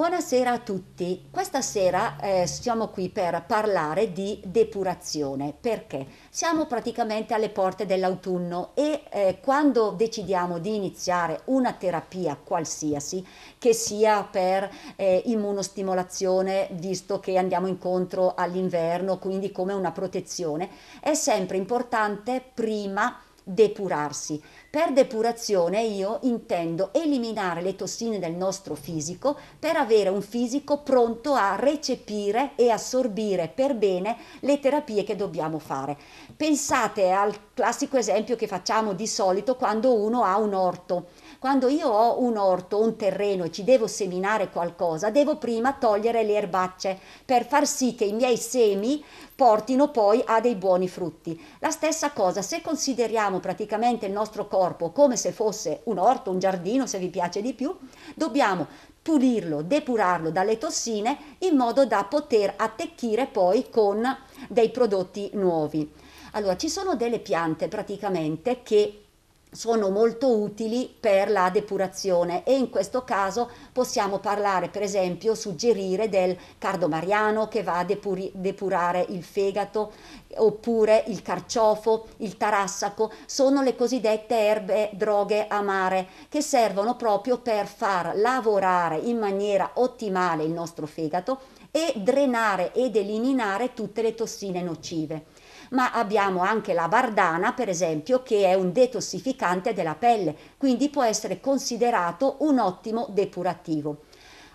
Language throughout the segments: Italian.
Buonasera a tutti. Questa sera eh, siamo qui per parlare di depurazione. Perché? Siamo praticamente alle porte dell'autunno e eh, quando decidiamo di iniziare una terapia qualsiasi, che sia per eh, immunostimolazione, visto che andiamo incontro all'inverno, quindi come una protezione, è sempre importante prima depurarsi. Per depurazione io intendo eliminare le tossine del nostro fisico per avere un fisico pronto a recepire e assorbire per bene le terapie che dobbiamo fare. Pensate al classico esempio che facciamo di solito quando uno ha un orto quando io ho un orto, un terreno e ci devo seminare qualcosa, devo prima togliere le erbacce per far sì che i miei semi portino poi a dei buoni frutti. La stessa cosa, se consideriamo praticamente il nostro corpo come se fosse un orto, un giardino, se vi piace di più, dobbiamo pulirlo, depurarlo dalle tossine in modo da poter attecchire poi con dei prodotti nuovi. Allora, ci sono delle piante praticamente che sono molto utili per la depurazione e in questo caso possiamo parlare per esempio suggerire del cardomariano che va a depuri, depurare il fegato oppure il carciofo, il tarassaco, sono le cosiddette erbe droghe amare che servono proprio per far lavorare in maniera ottimale il nostro fegato e drenare ed eliminare tutte le tossine nocive ma abbiamo anche la bardana, per esempio, che è un detossificante della pelle, quindi può essere considerato un ottimo depurativo.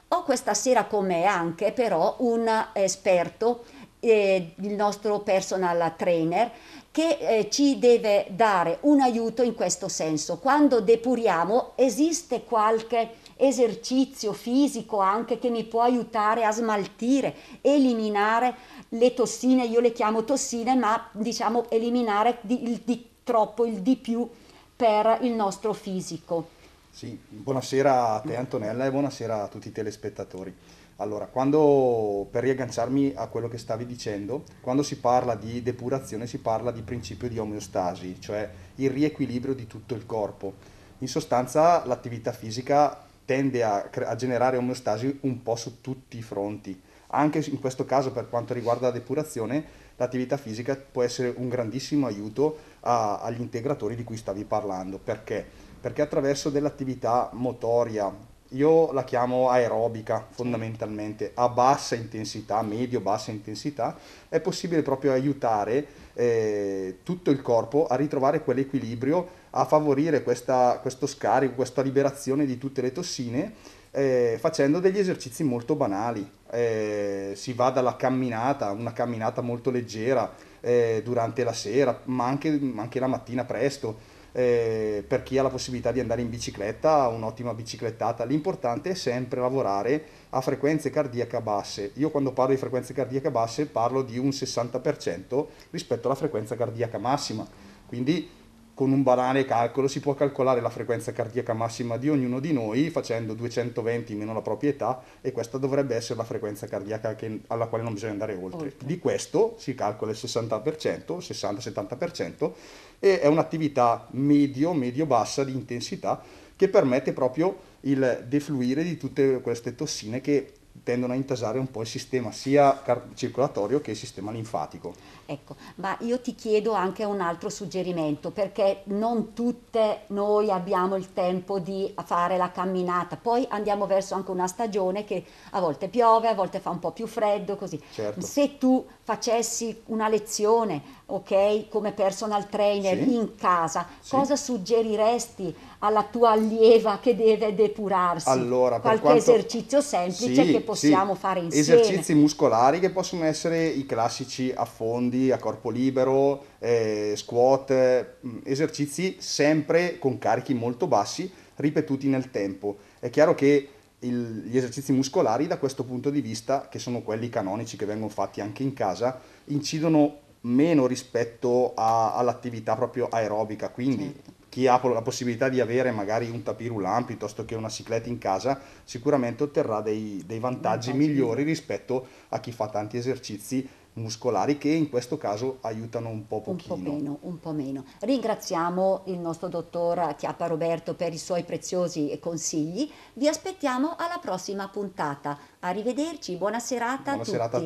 Ho questa sera con me anche però un esperto, eh, il nostro personal trainer, che eh, ci deve dare un aiuto in questo senso. Quando depuriamo esiste qualche esercizio fisico anche che mi può aiutare a smaltire, eliminare le tossine, io le chiamo tossine, ma diciamo eliminare di, il, di troppo, il di più per il nostro fisico. Sì, buonasera a te Antonella e buonasera a tutti i telespettatori. Allora, quando, per riagganciarmi a quello che stavi dicendo, quando si parla di depurazione si parla di principio di omeostasi, cioè il riequilibrio di tutto il corpo. In sostanza l'attività fisica tende a, a generare omeostasi un po' su tutti i fronti. Anche in questo caso per quanto riguarda la depurazione, l'attività fisica può essere un grandissimo aiuto a, agli integratori di cui stavi parlando. Perché? Perché attraverso dell'attività motoria, io la chiamo aerobica fondamentalmente, a bassa intensità, medio-bassa intensità, è possibile proprio aiutare eh, tutto il corpo a ritrovare quell'equilibrio, a favorire questa, questo scarico, questa liberazione di tutte le tossine eh, facendo degli esercizi molto banali. Eh, si va dalla camminata, una camminata molto leggera eh, durante la sera, ma anche, anche la mattina presto eh, per chi ha la possibilità di andare in bicicletta, un'ottima biciclettata. L'importante è sempre lavorare a frequenze cardiache basse. Io quando parlo di frequenze cardiache basse parlo di un 60% rispetto alla frequenza cardiaca massima. Quindi con un banale calcolo si può calcolare la frequenza cardiaca massima di ognuno di noi facendo 220 meno la propria età e questa dovrebbe essere la frequenza cardiaca che, alla quale non bisogna andare oltre. oltre. Di questo si calcola il 60%, 60-70% e è un'attività medio, medio-bassa di intensità che permette proprio il defluire di tutte queste tossine che tendono a intasare un po' il sistema sia circolatorio che il sistema linfatico. Ecco, ma io ti chiedo anche un altro suggerimento, perché non tutte noi abbiamo il tempo di fare la camminata, poi andiamo verso anche una stagione che a volte piove, a volte fa un po' più freddo, così. Certo. Se tu facessi una lezione, ok, come personal trainer sì. in casa, sì. cosa suggeriresti alla tua allieva che deve depurarsi? Allora, Qualche quanto... esercizio semplice sì, che possiamo fare insieme. Esercizi muscolari che possono essere i classici affondi profondi, a corpo libero, eh, squat, eh, esercizi sempre con carichi molto bassi, ripetuti nel tempo. È chiaro che il, gli esercizi muscolari da questo punto di vista, che sono quelli canonici che vengono fatti anche in casa, incidono meno rispetto a, all'attività proprio aerobica, quindi certo. chi ha la possibilità di avere magari un tapirulan piuttosto che una cicletta in casa sicuramente otterrà dei, dei vantaggi, vantaggi migliori rispetto a chi fa tanti esercizi muscolari che in questo caso aiutano un po' pochino. Un po' meno, un po' meno. Ringraziamo il nostro dottor Chiappa Roberto per i suoi preziosi consigli. Vi aspettiamo alla prossima puntata. Arrivederci, buona serata buona a tutti. Buona serata a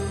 tutti.